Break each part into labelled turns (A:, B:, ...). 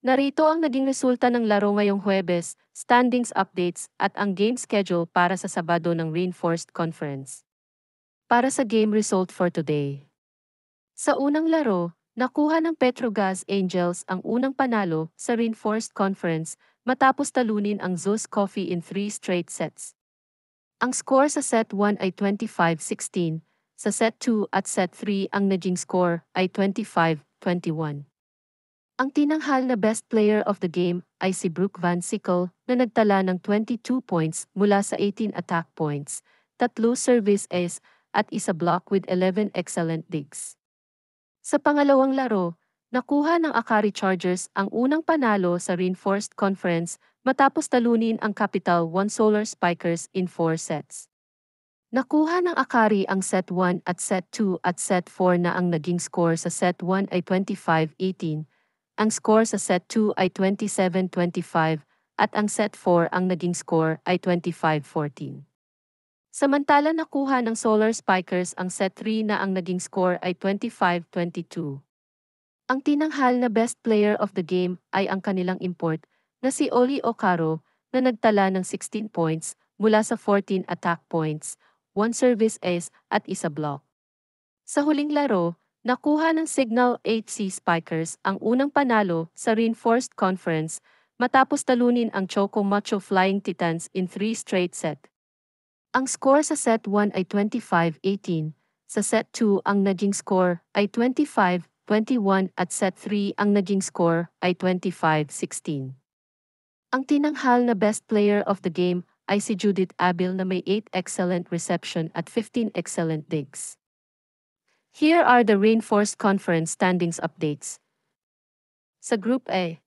A: Narito ang naging resulta ng laro ngayong Huwebes, standings updates at ang game schedule para sa Sabado ng Reinforced Conference. Para sa game result for today. Sa unang laro, nakuha ng Petrogas Angels ang unang panalo sa Reinforced Conference matapos talunin ang Zeus Coffee in 3 straight sets. Ang score sa set 1 ay 25-16, sa set 2 at set 3 ang naging score ay 25-21. Ang tinanghal na best player of the game ay si Brooke Van Sickle na nagtala ng 22 points mula sa 18 attack points, tatlo service ace at isa block with 11 excellent digs. Sa pangalawang laro, nakuha ng Akari Chargers ang unang panalo sa Reinforced Conference matapos talunin ang Capital One Solar Spikers in 4 sets. Nakuha ng Akari ang set 1 at set 2 at set 4 na ang naging score sa set 1 ay 25-18, ang score sa set 2 ay 27-25, at ang set 4 ang naging score ay 25-14. Samantala nakuha ng Solar Spikers ang set 3 na ang naging score ay 25-22. Ang tinanghal na best player of the game ay ang kanilang import na si Oli Okaro na nagtala ng 16 points mula sa 14 attack points one service S at isa block. Sa huling laro, nakuha ng Signal 8C Spikers ang unang panalo sa Reinforced Conference matapos talunin ang Choco Macho Flying Titans in three straight set. Ang score sa set 1 ay 25-18, sa set 2 ang naging score ay 25-21 at set 3 ang naging score ay 25-16. Ang tinanghal na best player of the game ay si Judith Abil na may 8 excellent reception at 15 excellent digs. Here are the Reinforced Conference standings updates. Sa Group A,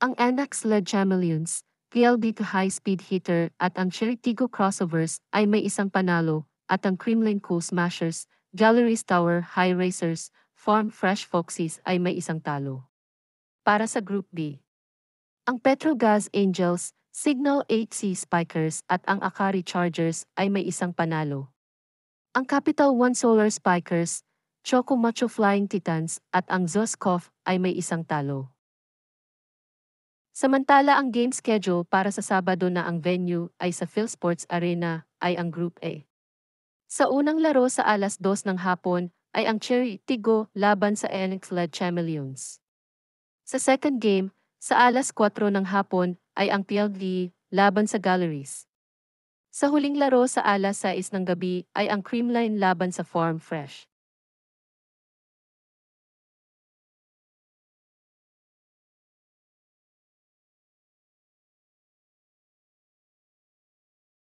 A: ang Anax La Jamilions, PLB to high-speed Heater at ang Cheritigo crossovers ay may isang panalo at ang Kremlin Cool Smashers, Galleries Tower High Racers, Farm Fresh Foxes ay may isang talo. Para sa Group B, ang Petrogas Angels, Signal 8 Spikers at ang Akari Chargers ay may isang panalo. Ang Capital One Solar Spikers, Choco Macho Flying Titans at ang Zoskov ay may isang talo. Samantala ang game schedule para sa Sabado na ang venue ay sa PhilSports Arena ay ang Group A. Sa unang laro sa alas 2 ng hapon ay ang Cherry Tigo laban sa NX Led Chameleons. Sa second game, sa alas 4 ng hapon ay ang PLD laban sa galleries. Sa huling laro sa alas 6 ng gabi ay ang Creamline laban sa Farm Fresh.